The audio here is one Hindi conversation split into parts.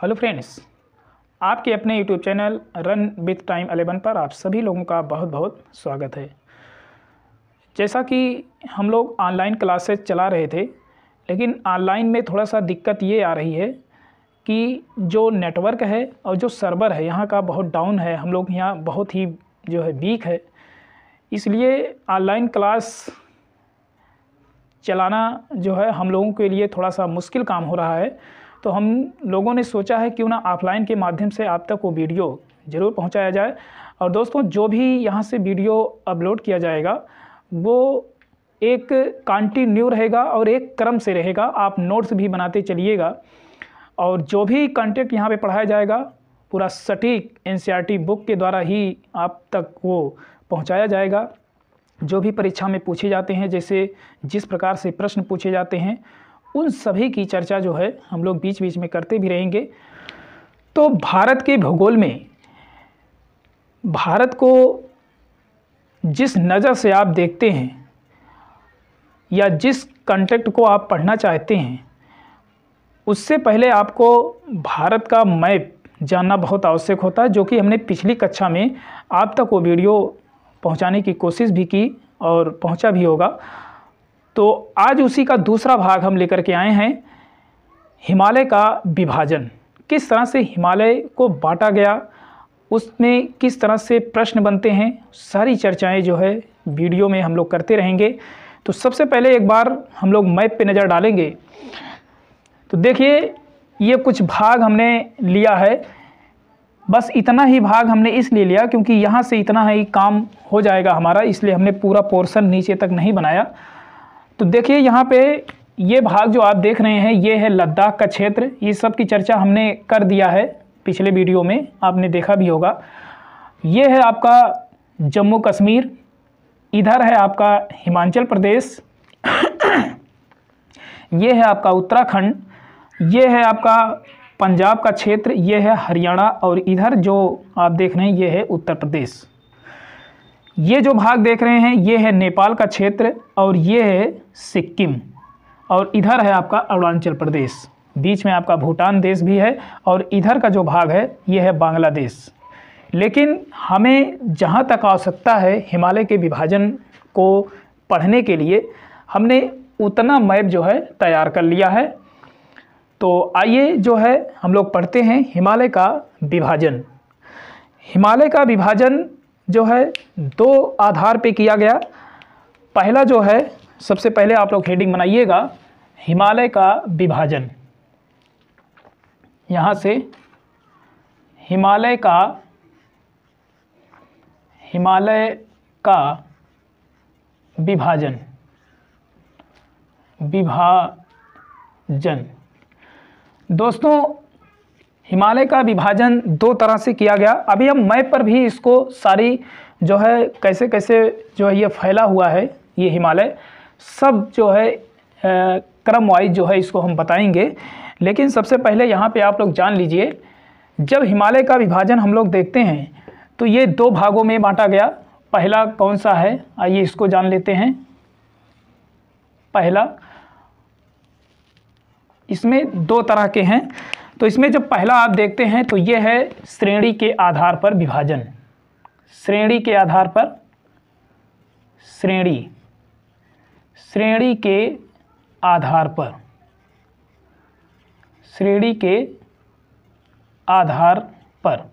हेलो फ्रेंड्स आपके अपने YouTube channel run with time eleven पर आप सभी लोगों का बहुत बहुत स्वागत है जैसा कि हम लोग ऑनलाइन क्लासेस चला रहे थे लेकिन ऑनलाइन में थोड़ा सा दिक्कत ये आ रही है कि जो नेटवर्क है और जो सर्वर है यहाँ का बहुत डाउन है हम लोग यहाँ बहुत ही जो है वीक है इसलिए ऑनलाइन क्लास चलाना जो है हम लोगों के लिए थोड़ा सा मुश्किल काम हो रहा है तो हम लोगों ने सोचा है क्यों ना ऑफलाइन के माध्यम से आप तक वो वीडियो ज़रूर पहुंचाया जाए और दोस्तों जो भी यहाँ से वीडियो अपलोड किया जाएगा वो एक कंटिन्यू रहेगा और एक क्रम से रहेगा आप नोट्स भी बनाते चलिएगा और जो भी कंटेंट यहाँ पे पढ़ाया जाएगा पूरा सटीक एन बुक e के द्वारा ही आप तक वो पहुँचाया जाएगा जो भी परीक्षा में पूछे जाते हैं जैसे जिस प्रकार से प्रश्न पूछे जाते हैं उन सभी की चर्चा जो है हम लोग बीच बीच में करते भी रहेंगे तो भारत के भूगोल में भारत को जिस नज़र से आप देखते हैं या जिस कंटेक्ट को आप पढ़ना चाहते हैं उससे पहले आपको भारत का मैप जानना बहुत आवश्यक होता है जो कि हमने पिछली कक्षा में आप तक वो वीडियो पहुंचाने की कोशिश भी की और पहुंचा भी होगा तो आज उसी का दूसरा भाग हम लेकर के आए हैं हिमालय का विभाजन किस तरह से हिमालय को बांटा गया उसमें किस तरह से प्रश्न बनते हैं सारी चर्चाएं जो है वीडियो में हम लोग करते रहेंगे तो सबसे पहले एक बार हम लोग मैप पे नज़र डालेंगे तो देखिए ये कुछ भाग हमने लिया है बस इतना ही भाग हमने इसलिए लिया क्योंकि यहाँ से इतना ही काम हो जाएगा हमारा इसलिए हमने पूरा पोर्शन नीचे तक नहीं बनाया तो देखिए यहाँ पे ये भाग जो आप देख रहे हैं ये है लद्दाख का क्षेत्र ये सब की चर्चा हमने कर दिया है पिछले वीडियो में आपने देखा भी होगा ये है आपका जम्मू कश्मीर इधर है आपका हिमाचल प्रदेश ये है आपका उत्तराखंड ये है आपका पंजाब का क्षेत्र ये है हरियाणा और इधर जो आप देख रहे हैं ये है उत्तर प्रदेश ये जो भाग देख रहे हैं ये है नेपाल का क्षेत्र और ये है सिक्किम और इधर है आपका अरुणाचल प्रदेश बीच में आपका भूटान देश भी है और इधर का जो भाग है ये है बांग्लादेश लेकिन हमें जहाँ तक आवश्यकता है हिमालय के विभाजन को पढ़ने के लिए हमने उतना मैप जो है तैयार कर लिया है तो आइए जो है हम लोग पढ़ते हैं हिमालय का विभाजन हिमालय का विभाजन जो है दो आधार पे किया गया पहला जो है सबसे पहले आप लोग हेडिंग बनाइएगा हिमालय का विभाजन यहाँ से हिमालय का हिमालय का विभाजन विभाजन दोस्तों हिमालय का विभाजन दो तरह से किया गया अभी हम मैप पर भी इसको सारी जो है कैसे कैसे जो है ये फैला हुआ है ये हिमालय सब जो है क्रम वाइज जो है इसको हम बताएंगे लेकिन सबसे पहले यहाँ पे आप लोग जान लीजिए जब हिमालय का विभाजन हम लोग देखते हैं तो ये दो भागों में बांटा गया पहला कौन सा है आइए इसको जान लेते हैं पहला इसमें दो तरह के हैं तो इसमें जब पहला आप देखते हैं तो ये है श्रेणी के आधार पर विभाजन श्रेणी के आधार पर श्रेणी श्रेणी के आधार पर श्रेणी के आधार पर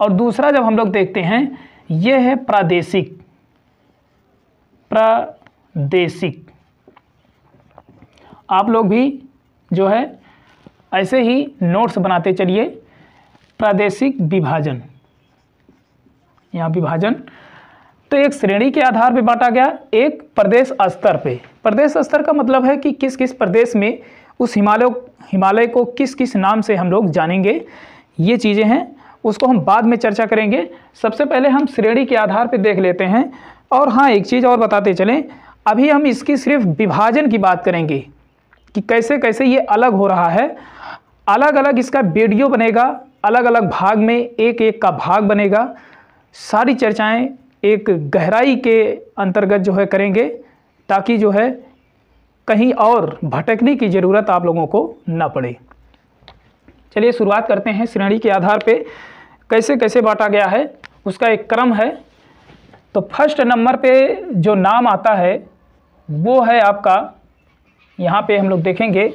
और दूसरा जब हम लोग देखते हैं यह है प्रादेशिक प्रादेशिक आप लोग भी जो है ऐसे ही नोट्स बनाते चलिए प्रादेशिक विभाजन यहाँ विभाजन तो एक श्रेणी के आधार पर बांटा गया एक प्रदेश स्तर पे प्रदेश स्तर का मतलब है कि किस किस प्रदेश में उस हिमालय हिमालय को किस किस नाम से हम लोग जानेंगे ये चीज़ें हैं उसको हम बाद में चर्चा करेंगे सबसे पहले हम श्रेणी के आधार पर देख लेते हैं और हाँ एक चीज़ और बताते चलें अभी हम इसकी सिर्फ विभाजन की बात करेंगे कि कैसे कैसे ये अलग हो रहा है अलग अलग इसका वीडियो बनेगा अलग अलग भाग में एक एक का भाग बनेगा सारी चर्चाएं एक गहराई के अंतर्गत जो है करेंगे ताकि जो है कहीं और भटकने की ज़रूरत आप लोगों को ना पड़े चलिए शुरुआत करते हैं श्रेणी के आधार पे कैसे कैसे बांटा गया है उसका एक क्रम है तो फर्स्ट नंबर पे जो नाम आता है वो है आपका यहाँ पे हम लोग देखेंगे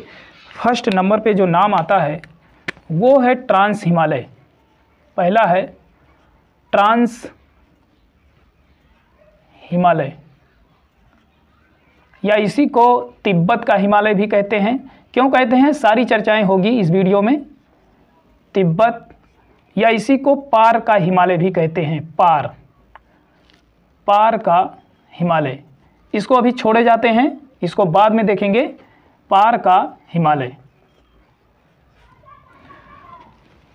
फर्स्ट नंबर पे जो नाम आता है वो है ट्रांस हिमालय पहला है ट्रांस हिमालय या इसी को तिब्बत का हिमालय भी कहते हैं क्यों कहते हैं सारी चर्चाएं होगी इस वीडियो में तिब्बत या इसी को पार का हिमालय भी कहते हैं पार पार का हिमालय इसको अभी छोड़े जाते हैं इसको बाद में देखेंगे पार का हिमालय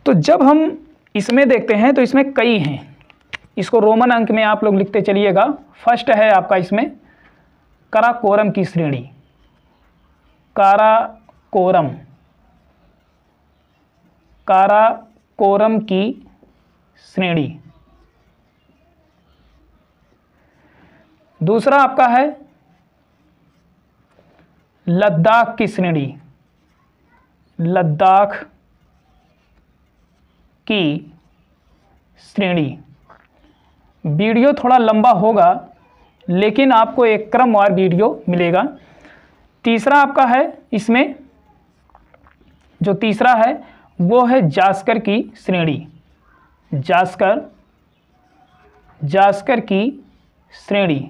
तो जब हम इसमें देखते हैं तो इसमें कई हैं इसको रोमन अंक में आप लोग लिखते चलिएगा फर्स्ट है आपका इसमें काराकोरम की श्रेणी काराकोरम काराकोरम की श्रेणी दूसरा आपका है लद्दाख की श्रेणी लद्दाख की श्रेणी वीडियो थोड़ा लंबा होगा लेकिन आपको एक क्रमवार वीडियो मिलेगा तीसरा आपका है इसमें जो तीसरा है वो है जास्कर की श्रेणी जास्कर जास्कर की श्रेणी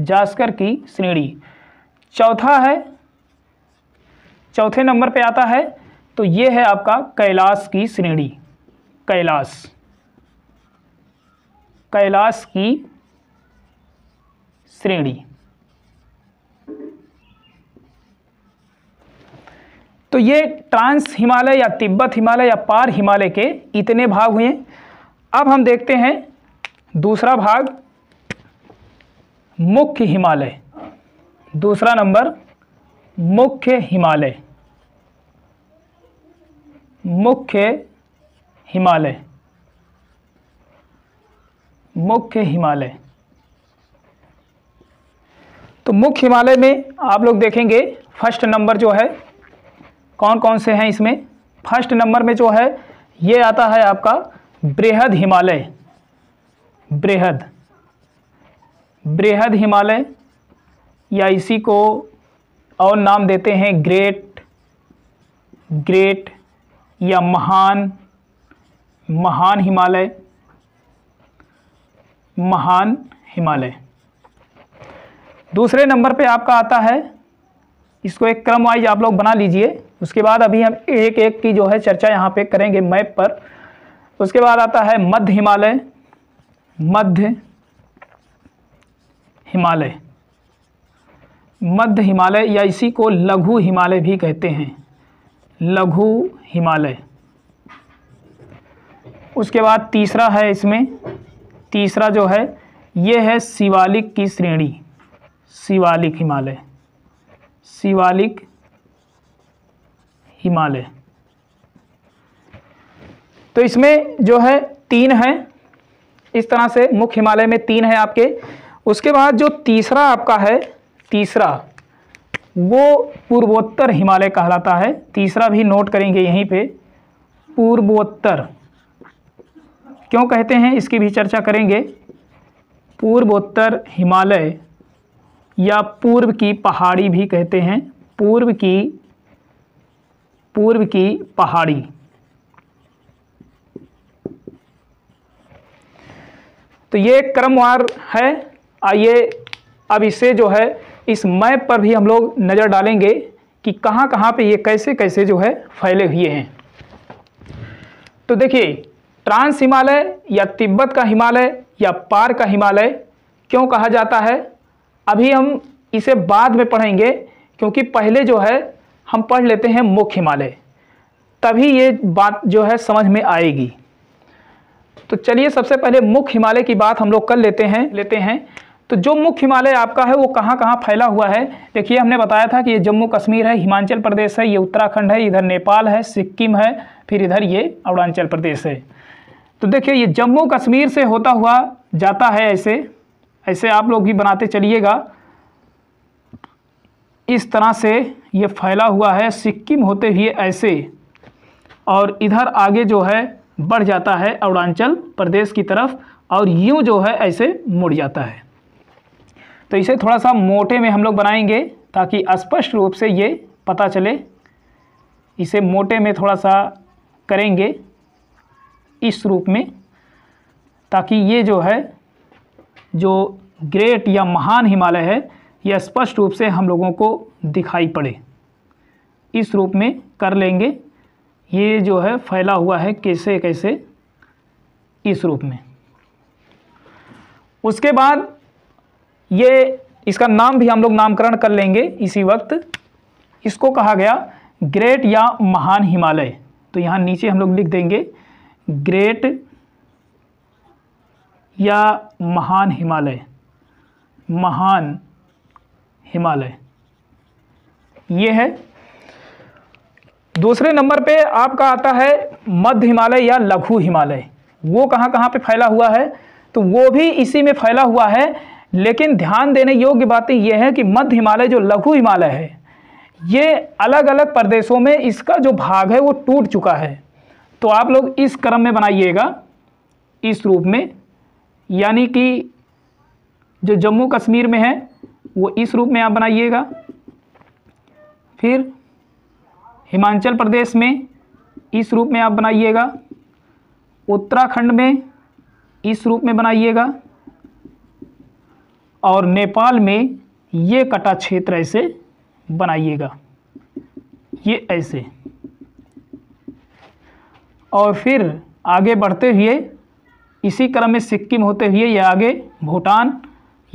जास्कर की श्रेणी चौथा है चौथे नंबर पे आता है तो ये है आपका कैलाश की श्रेणी कैलाश कैलाश की श्रेणी तो ये ट्रांस हिमालय या तिब्बत हिमालय या पार हिमालय के इतने भाग हुए अब हम देखते हैं दूसरा भाग मुख्य हिमालय दूसरा नंबर मुख्य हिमालय मुख्य हिमालय मुख्य हिमालय तो मुख्य हिमालय में आप लोग देखेंगे फर्स्ट नंबर जो है कौन कौन से हैं इसमें फर्स्ट नंबर में जो है ये आता है आपका बृहद हिमालय बृहद बृहद हिमालय या इसी को और नाम देते हैं ग्रेट ग्रेट या महान महान हिमालय महान हिमालय दूसरे नंबर पे आपका आता है इसको एक क्रम वाइज आप लोग बना लीजिए उसके बाद अभी हम एक एक की जो है चर्चा यहाँ पे करेंगे मैप पर उसके बाद आता है मध्य हिमालय मध्य हिमालय मध्य हिमालय या इसी को लघु हिमालय भी कहते हैं लघु हिमालय उसके बाद तीसरा है इसमें तीसरा जो है यह है शिवालिक की श्रेणी शिवालिक हिमालय शिवालिक हिमालय तो इसमें जो है तीन है इस तरह से मुख्य हिमालय में तीन है आपके उसके बाद जो तीसरा आपका है तीसरा वो पूर्वोत्तर हिमालय कहलाता है तीसरा भी नोट करेंगे यहीं पे पूर्वोत्तर क्यों कहते हैं इसकी भी चर्चा करेंगे पूर्वोत्तर हिमालय या पूर्व की पहाड़ी भी कहते हैं पूर्व की पूर्व की पहाड़ी तो ये क्रमवार है आइए अब इसे जो है इस मैप पर भी हम लोग नज़र डालेंगे कि कहाँ कहाँ पे ये कैसे कैसे जो है फैले हुए हैं तो देखिए ट्रांस हिमालय या तिब्बत का हिमालय या पार का हिमालय क्यों कहा जाता है अभी हम इसे बाद में पढ़ेंगे क्योंकि पहले जो है हम पढ़ लेते हैं मुख्य हिमालय तभी ये बात जो है समझ में आएगी तो चलिए सबसे पहले मुख्य हिमालय की बात हम लोग कर लेते हैं लेते हैं तो जो मुख्य हिमालय आपका है वो कहाँ कहाँ फैला हुआ है देखिए हमने बताया था कि ये जम्मू कश्मीर है हिमाचल प्रदेश है ये उत्तराखंड है इधर नेपाल है सिक्किम है फिर इधर ये अरुणाचल प्रदेश है तो देखिए ये जम्मू कश्मीर से होता हुआ जाता है ऐसे ऐसे आप लोग भी बनाते चलिएगा इस तरह से ये फैला हुआ है सिक्किम होते हुए ऐसे और इधर आगे जो है बढ़ जाता है अरुणाचल प्रदेश की तरफ और यूँ जो है ऐसे मुड़ जाता है तो इसे थोड़ा सा मोटे में हम लोग बनाएंगे ताकि स्पष्ट रूप से ये पता चले इसे मोटे में थोड़ा सा करेंगे इस रूप में ताकि ये जो है जो ग्रेट या महान हिमालय है यह स्पष्ट रूप से हम लोगों को दिखाई पड़े इस रूप में कर लेंगे ये जो है फैला हुआ है कैसे कैसे इस रूप में उसके बाद ये इसका नाम भी हम लोग नामकरण कर लेंगे इसी वक्त इसको कहा गया ग्रेट या महान हिमालय तो यहाँ नीचे हम लोग लिख देंगे ग्रेट या महान हिमालय महान हिमालय ये है दूसरे नंबर पे आपका आता है मध्य हिमालय या लघु हिमालय वो कहाँ कहाँ पे फैला हुआ है तो वो भी इसी में फैला हुआ है लेकिन ध्यान देने योग्य बातें यह है कि मध्य हिमालय जो लघु हिमालय है ये अलग अलग प्रदेशों में इसका जो भाग है वो टूट चुका है तो आप लोग इस क्रम में बनाइएगा इस रूप में यानी कि जो जम्मू कश्मीर में है वो इस रूप में आप बनाइएगा फिर हिमाचल प्रदेश में इस रूप में आप बनाइएगा उत्तराखंड में इस रूप में बनाइएगा और नेपाल में ये कटा क्षेत्र ऐसे बनाइएगा ये ऐसे और फिर आगे बढ़ते हुए इसी क्रम में सिक्किम होते हुए ये आगे भूटान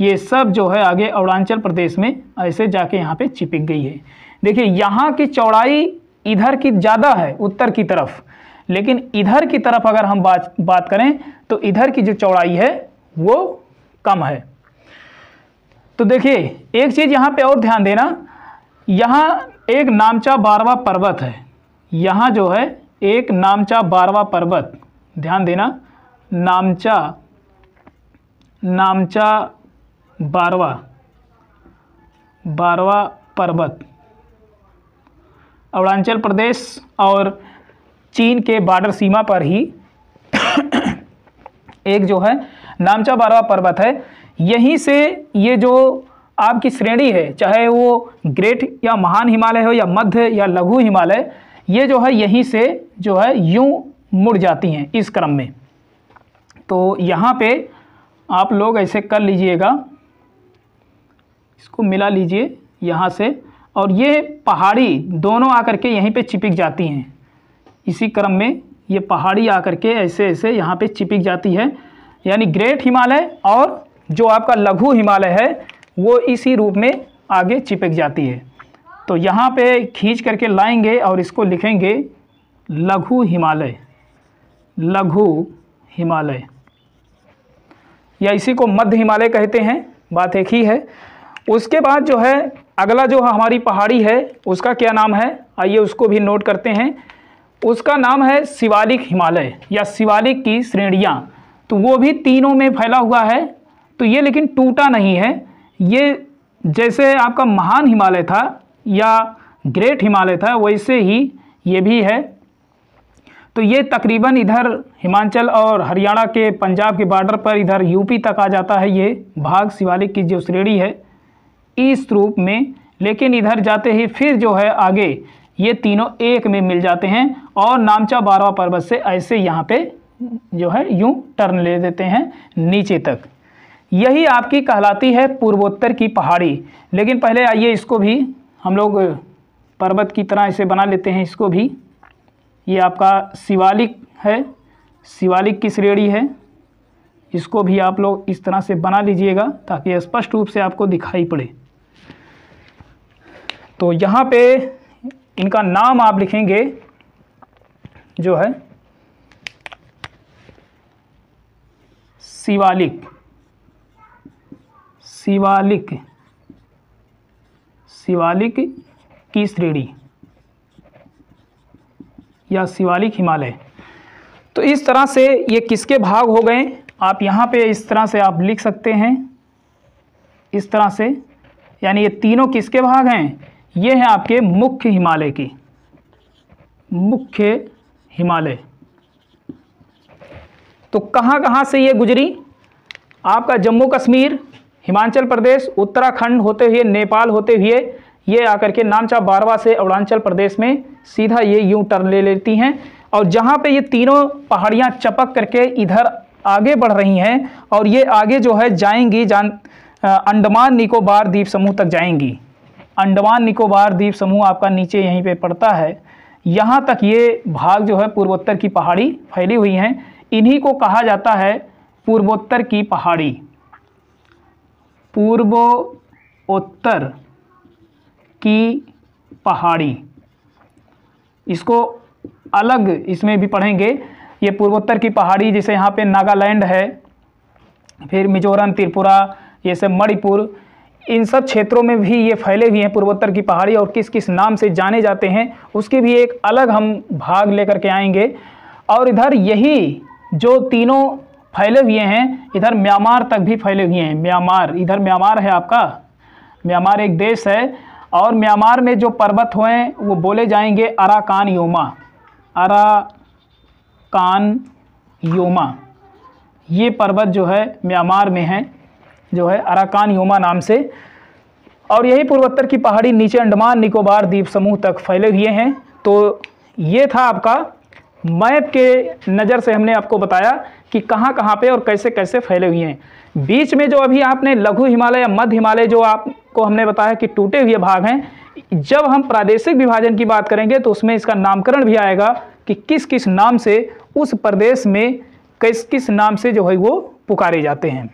ये सब जो है आगे अरुणाचल प्रदेश में ऐसे जाके यहाँ पे चिपक गई है देखिए यहाँ की चौड़ाई इधर की ज़्यादा है उत्तर की तरफ लेकिन इधर की तरफ अगर हम बात बात करें तो इधर की जो चौड़ाई है वो कम है तो देखिए एक चीज़ यहाँ पे और ध्यान देना यहाँ एक नामचा बारवा पर्वत है यहाँ जो है एक नामचा बारवा पर्वत ध्यान देना नामचा नामचा बारवा बारवा पर्वत अरुणाचल प्रदेश और चीन के बॉर्डर सीमा पर ही एक जो है नामचा बारवा पर्वत है यहीं से ये जो आपकी श्रेणी है चाहे वो ग्रेट या महान हिमालय हो या मध्य या लघु हिमालय ये जो है यहीं से जो है यूं मुड़ जाती हैं इस क्रम में तो यहाँ पे आप लोग ऐसे कर लीजिएगा इसको मिला लीजिए यहाँ से और ये पहाड़ी दोनों आकर के यहीं पे चिपक जाती हैं इसी क्रम में ये पहाड़ी आकर के ऐसे ऐसे यहाँ पे चिपक जाती है यानी ग्रेट हिमालय और जो आपका लघु हिमालय है वो इसी रूप में आगे चिपक जाती है तो यहाँ पे खींच करके लाएंगे और इसको लिखेंगे लघु हिमालय लघु हिमालय या इसी को मध्य हिमालय कहते हैं बात एक ही है उसके बाद जो है अगला जो हमारी पहाड़ी है उसका क्या नाम है आइए उसको भी नोट करते हैं उसका नाम है शिवालिक हिमालय या शिवालिक की श्रेणियाँ तो वो भी तीनों में फैला हुआ है तो ये लेकिन टूटा नहीं है ये जैसे आपका महान हिमालय था या ग्रेट हिमालय था वैसे ही ये भी है तो ये तकरीबन इधर हिमाचल और हरियाणा के पंजाब के बॉर्डर पर इधर यूपी तक आ जाता है ये भाग शिवालिक की जो श्रेणी है इस रूप में लेकिन इधर जाते ही फिर जो है आगे ये तीनों एक में मिल जाते हैं और नामचा बारवा पर्वत से ऐसे यहाँ पे जो है यूँ टर्न ले देते हैं नीचे तक यही आपकी कहलाती है पूर्वोत्तर की पहाड़ी लेकिन पहले आइए इसको भी हम लोग पर्वत की तरह इसे बना लेते हैं इसको भी ये आपका शिवालिक है शिवालिक की श्रेणी है इसको भी आप लोग इस तरह से बना लीजिएगा ताकि स्पष्ट रूप से आपको दिखाई पड़े तो यहाँ पे इनका नाम आप लिखेंगे जो है शिवालिक शिवालिक शिवालिक की श्रेणी या शिवालिक हिमालय तो इस तरह से ये किसके भाग हो गए आप यहाँ पे इस तरह से आप लिख सकते हैं इस तरह से यानी ये तीनों किसके भाग हैं ये हैं आपके मुख्य हिमालय की मुख्य हिमालय तो कहाँ कहाँ से ये गुजरी आपका जम्मू कश्मीर हिमाचल प्रदेश उत्तराखंड होते हुए नेपाल होते हुए ये आकर के नामचा बारवा से अरुणाचल प्रदेश में सीधा ये यूं टर्न ले लेती हैं और जहाँ पे ये तीनों पहाड़ियाँ चपक करके इधर आगे बढ़ रही हैं और ये आगे जो है जाएंगी जान अंडमान निकोबार द्वीप समूह तक जाएंगी अंडमान निकोबार द्वीप समूह आपका नीचे यहीं पे पड़ता है यहाँ तक ये भाग जो है पूर्वोत्तर की पहाड़ी फैली हुई हैं इन्हीं को कहा जाता है पूर्वोत्तर की पहाड़ी पूर्वोत्तर की पहाड़ी इसको अलग इसमें भी पढ़ेंगे ये पूर्वोत्तर की पहाड़ी जैसे यहाँ पे नागालैंड है फिर मिजोरम त्रिपुरा ये सब मणिपुर इन सब क्षेत्रों में भी ये फैले हुए हैं पूर्वोत्तर की पहाड़ी और किस किस नाम से जाने जाते हैं उसके भी एक अलग हम भाग लेकर के आएंगे और इधर यही जो तीनों फैले हुए हैं इधर म्यांमार तक भी फैले हुए हैं म्यांमार इधर म्यांमार है आपका म्यांमार एक देश है और म्यांमार में जो पर्वत हुए वो बोले जाएंगे अराकान योमा अराकान योमा ये पर्वत जो है म्यांमार में है जो है अराकान योमा नाम से और यही पूर्वोत्तर की पहाड़ी नीचे अंडमान निकोबार द्वीप समूह तक फैले हुए हैं तो ये था आपका मैप के नज़र से हमने आपको बताया कि कहाँ कहाँ पे और कैसे कैसे फैले हुए हैं बीच में जो अभी आपने लघु हिमालय या मध्य हिमालय जो आपको हमने बताया कि टूटे हुए भाग हैं जब हम प्रादेशिक विभाजन की बात करेंगे तो उसमें इसका नामकरण भी आएगा कि किस किस नाम से उस प्रदेश में किस किस नाम से जो है वो पुकारे जाते हैं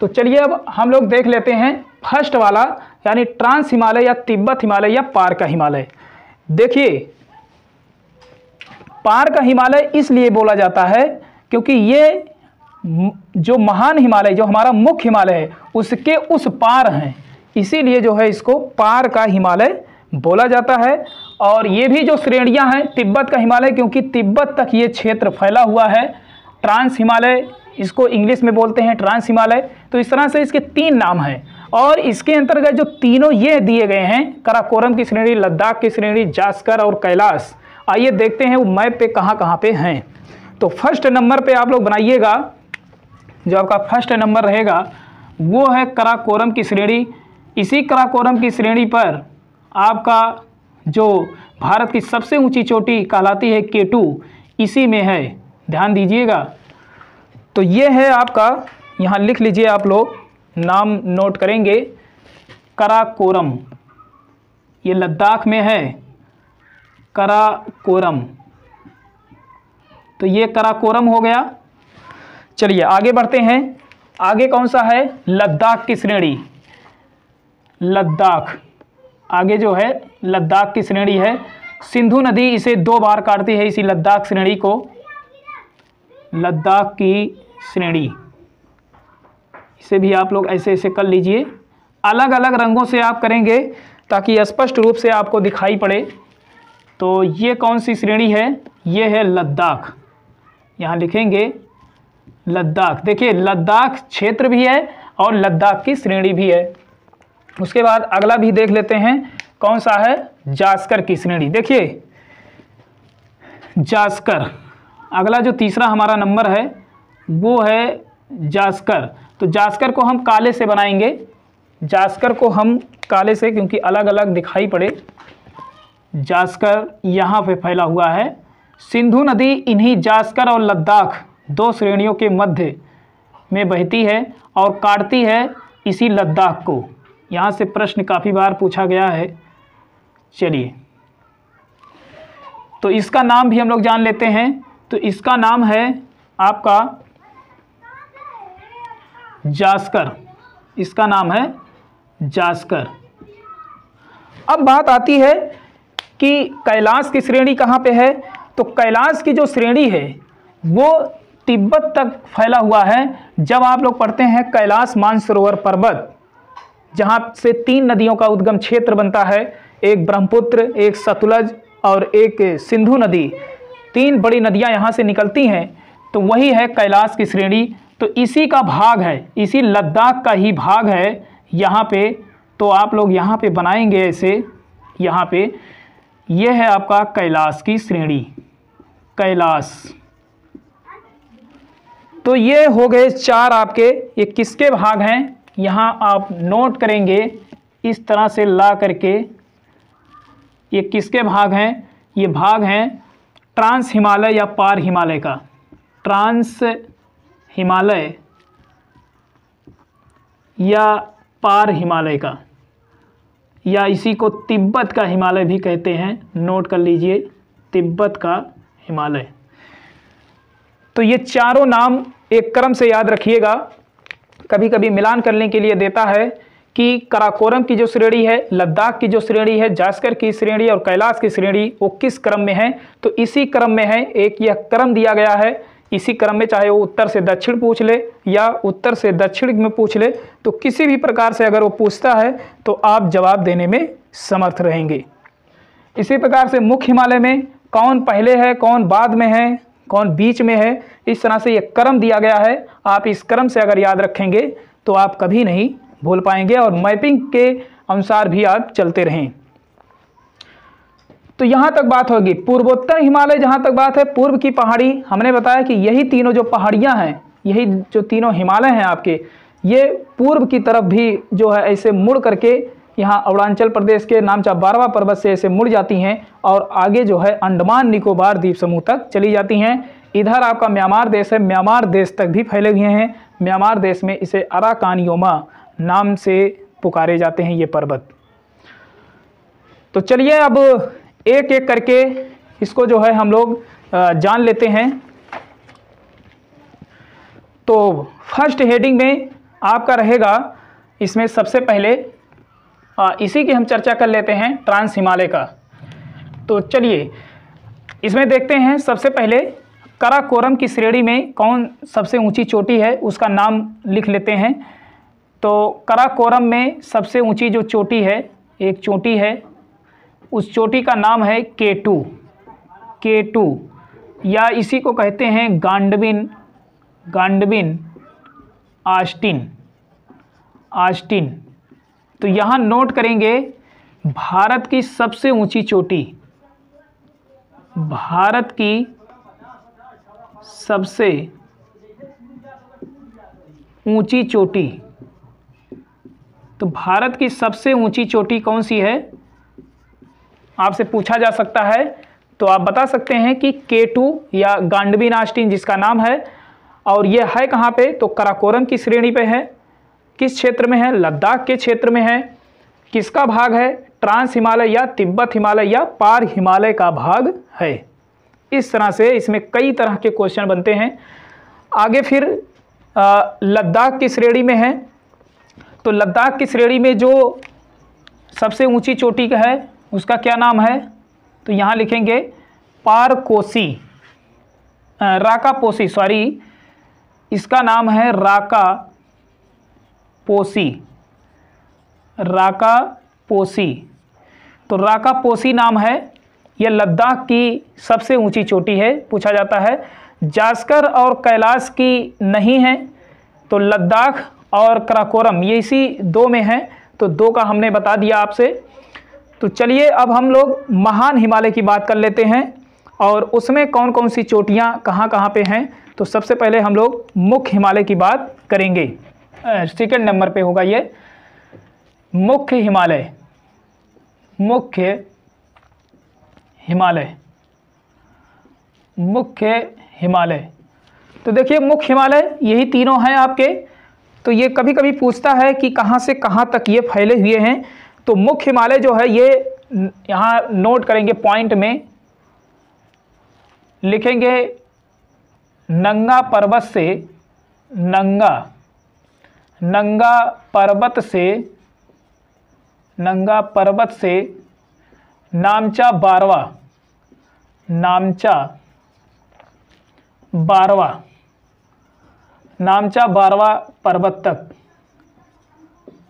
तो चलिए अब हम लोग देख लेते हैं फर्स्ट वाला यानी ट्रांस हिमालय या तिब्बत हिमालय या पार का हिमालय देखिए पार का हिमालय इसलिए बोला जाता है क्योंकि ये जो महान हिमालय जो हमारा मुख्य हिमालय है उसके उस पार हैं इसीलिए जो है इसको पार का हिमालय बोला जाता है और ये भी जो श्रेणियां हैं तिब्बत का हिमालय क्योंकि तिब्बत तक ये क्षेत्र फैला हुआ है ट्रांस हिमालय इसको इंग्लिश में बोलते हैं ट्रांस हिमालय तो इस तरह से इसके तीन नाम हैं और इसके अंतर्गत जो तीनों ये दिए गए हैं कराकोरम की श्रेणी लद्दाख की श्रेणी जास्कर और कैलाश आइए देखते हैं वो मैप पे कहाँ कहाँ पे हैं तो फर्स्ट नंबर पे आप लोग बनाइएगा जो आपका फर्स्ट नंबर रहेगा वो है कराकोरम की श्रेणी इसी कराकोरम की श्रेणी पर आपका जो भारत की सबसे ऊंची चोटी कहलाती है के इसी में है ध्यान दीजिएगा तो ये है आपका यहाँ लिख लीजिए आप लोग नाम नोट करेंगे कराकोरम ये लद्दाख में है कराकोरम तो ये कराकोरम हो गया चलिए आगे बढ़ते हैं आगे कौन सा है लद्दाख की श्रेणी लद्दाख आगे जो है लद्दाख की श्रेणी है सिंधु नदी इसे दो बार काटती है इसी लद्दाख श्रेणी को लद्दाख की श्रेणी इसे भी आप लोग ऐसे ऐसे कर लीजिए अलग अलग रंगों से आप करेंगे ताकि स्पष्ट रूप से आपको दिखाई पड़े तो ये कौन सी श्रेणी है ये है लद्दाख यहाँ लिखेंगे लद्दाख देखिए लद्दाख क्षेत्र भी है और लद्दाख की श्रेणी भी है उसके बाद अगला भी देख लेते हैं कौन सा है जास्कर की श्रेणी देखिए जास्कर अगला जो तीसरा हमारा नंबर है वो है जास्कर तो जास्कर को हम काले से बनाएंगे जास्कर को हम काले से क्योंकि अलग अलग दिखाई पड़े जास्कर यहाँ पे फैला हुआ है सिंधु नदी इन्हीं जास्कर और लद्दाख दो श्रेणियों के मध्य में बहती है और काटती है इसी लद्दाख को यहाँ से प्रश्न काफ़ी बार पूछा गया है चलिए तो इसका नाम भी हम लोग जान लेते हैं तो इसका नाम है आपका जास्कर इसका नाम है जास्कर अब बात आती है कि कैलाश की श्रेणी कहाँ पे है तो कैलाश की जो श्रेणी है वो तिब्बत तक फैला हुआ है जब आप लोग पढ़ते हैं कैलाश मानसरोवर पर्वत जहाँ से तीन नदियों का उद्गम क्षेत्र बनता है एक ब्रह्मपुत्र एक सतुलज और एक सिंधु नदी तीन बड़ी नदियाँ यहाँ से निकलती हैं तो वही है कैलाश की श्रेणी तो इसी का भाग है इसी लद्दाख का ही भाग है यहाँ पे तो आप लोग यहाँ पे बनाएंगे ऐसे यहाँ पे ये है आपका कैलाश की श्रेणी कैलाश तो ये हो गए चार आपके ये किसके भाग हैं यहाँ आप नोट करेंगे इस तरह से ला करके ये किसके भाग हैं ये भाग हैं ट्रांस हिमालय या पार हिमालय का ट्रांस हिमालय या पार हिमालय का या इसी को तिब्बत का हिमालय भी कहते हैं नोट कर लीजिए तिब्बत का हिमालय तो ये चारों नाम एक क्रम से याद रखिएगा कभी कभी मिलान करने के लिए देता है कि कराकोरम की जो श्रेणी है लद्दाख की जो श्रेणी है जास्कर की श्रेणी और कैलाश की श्रेणी वो किस क्रम में है तो इसी क्रम में है एक यह क्रम दिया गया है इसी क्रम में चाहे वो उत्तर से दक्षिण पूछ ले या उत्तर से दक्षिण में पूछ ले तो किसी भी प्रकार से अगर वो पूछता है तो आप जवाब देने में समर्थ रहेंगे इसी प्रकार से मुख्य हिमालय में कौन पहले है कौन बाद में है कौन बीच में है इस तरह से ये क्रम दिया गया है आप इस क्रम से अगर याद रखेंगे तो आप कभी नहीं भूल पाएंगे और मैपिंग के अनुसार भी आप चलते रहें तो यहाँ तक बात होगी पूर्वोत्तर हिमालय जहाँ तक बात है पूर्व की पहाड़ी हमने बताया कि यही तीनों जो पहाड़ियाँ हैं यही जो तीनों हिमालय हैं आपके ये पूर्व की तरफ भी जो है ऐसे मुड़ करके यहाँ अरुणाचल प्रदेश के नामचा बारवा पर्वत से ऐसे मुड़ जाती हैं और आगे जो है अंडमान निकोबार द्वीप समूह तक चली जाती हैं इधर आपका म्यांमार देश है म्यांमार देश तक भी फैले हुए हैं म्यांमार देश में इसे अराकानियोमा नाम से पुकारे जाते हैं ये पर्वत तो चलिए अब एक एक करके इसको जो है हम लोग जान लेते हैं तो फर्स्ट हेडिंग में आपका रहेगा इसमें सबसे पहले इसी की हम चर्चा कर लेते हैं ट्रांस हिमालय का तो चलिए इसमें देखते हैं सबसे पहले कराकोरम की श्रेणी में कौन सबसे ऊंची चोटी है उसका नाम लिख लेते हैं तो कराकोरम में सबसे ऊंची जो चोटी है एक चोटी है उस चोटी का नाम है के टू के टू या इसी को कहते हैं गांडबिन गांडबिन आस्टिन आस्टिन तो यहाँ नोट करेंगे भारत की सबसे ऊंची चोटी भारत की सबसे ऊंची चोटी तो भारत की सबसे ऊंची चोटी कौन सी है आपसे पूछा जा सकता है तो आप बता सकते हैं कि के टू या गांडवी नास्टिन जिसका नाम है और यह है कहाँ पे तो कराकोरम की श्रेणी पे है किस क्षेत्र में है लद्दाख के क्षेत्र में है किसका भाग है ट्रांस हिमालय या तिब्बत हिमालय या पार हिमालय का भाग है इस तरह से इसमें कई तरह के क्वेश्चन बनते हैं आगे फिर लद्दाख की श्रेणी में है तो लद्दाख की श्रेणी में जो सबसे ऊंची चोटी का है उसका क्या नाम है तो यहाँ लिखेंगे पारकोसी राकापोसी सॉरी इसका नाम है राका पोसी राका पोसी तो राका पोसी नाम है यह लद्दाख की सबसे ऊंची चोटी है पूछा जाता है जास्कर और कैलाश की नहीं है तो लद्दाख और कराकोरम ये इसी दो में हैं तो दो का हमने बता दिया आपसे तो चलिए अब हम लोग महान हिमालय की बात कर लेते हैं और उसमें कौन कौन सी चोटियाँ कहाँ कहाँ पे हैं तो सबसे पहले हम लोग मुख्य हिमालय की बात करेंगे सेकेंड नंबर पे होगा ये मुख्य हिमालय मुख्य हिमालय मुख्य हिमालय तो देखिए मुख्य हिमालय यही तीनों हैं आपके तो ये कभी कभी पूछता है कि कहाँ से कहाँ तक ये फैले हुए हैं तो मुख्य हिमालय जो है ये यहाँ नोट करेंगे पॉइंट में लिखेंगे नंगा पर्वत से नंगा नंगा पर्वत से नंगा पर्वत से नामचा बारवा नामचा बारवा नामचा बारवा पर्वत तक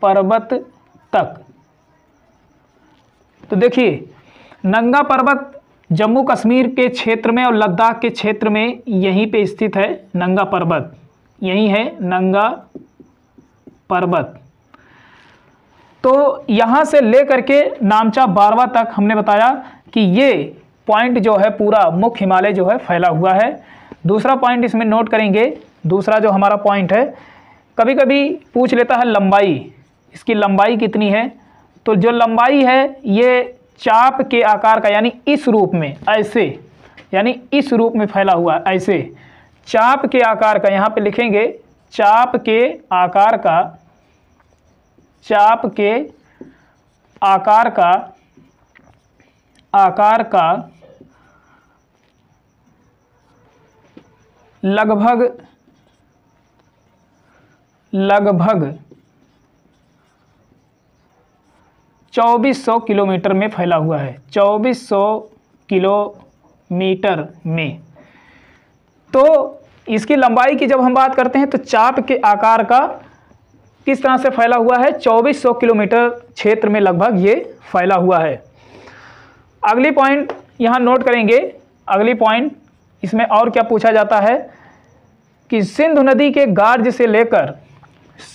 पर्वत तक तो देखिए नंगा पर्वत जम्मू कश्मीर के क्षेत्र में और लद्दाख के क्षेत्र में यहीं पे स्थित है नंगा पर्वत यहीं है नंगा पर्वत तो यहाँ से लेकर के नामचा बारवा तक हमने बताया कि ये पॉइंट जो है पूरा मुख्य हिमालय जो है फैला हुआ है दूसरा पॉइंट इसमें नोट करेंगे दूसरा जो हमारा पॉइंट है कभी कभी पूछ लेता है लंबाई इसकी लंबाई कितनी है तो जो लंबाई है ये चाप के आकार का यानी इस रूप में ऐसे यानी इस रूप में फैला हुआ ऐसे चाप के आकार का यहाँ पे लिखेंगे चाप के आकार का चाप के आकार का आकार का लगभग लगभग 2400 किलोमीटर में फैला हुआ है 2400 किलोमीटर में तो इसकी लंबाई की जब हम बात करते हैं तो चाप के आकार का किस तरह से फैला हुआ है 2400 किलोमीटर क्षेत्र में लगभग ये फैला हुआ है अगली पॉइंट यहाँ नोट करेंगे अगली पॉइंट इसमें और क्या पूछा जाता है कि सिंधु नदी के गार्ज से लेकर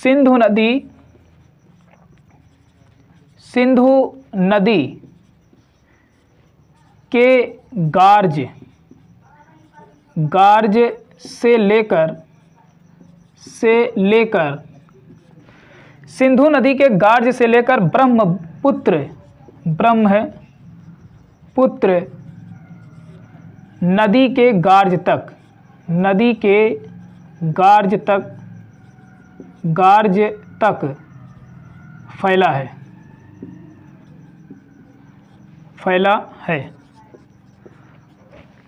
सिंधु नदी सिंधु नदी के गार्ज गार्ज से लेकर से लेकर सिंधु नदी के गार्ज से लेकर ब्रह्मपुत्र ब्रह्म है पुत्र नदी के गार्ज तक नदी के गार्ज तक गार्ज तक फैला है फैला है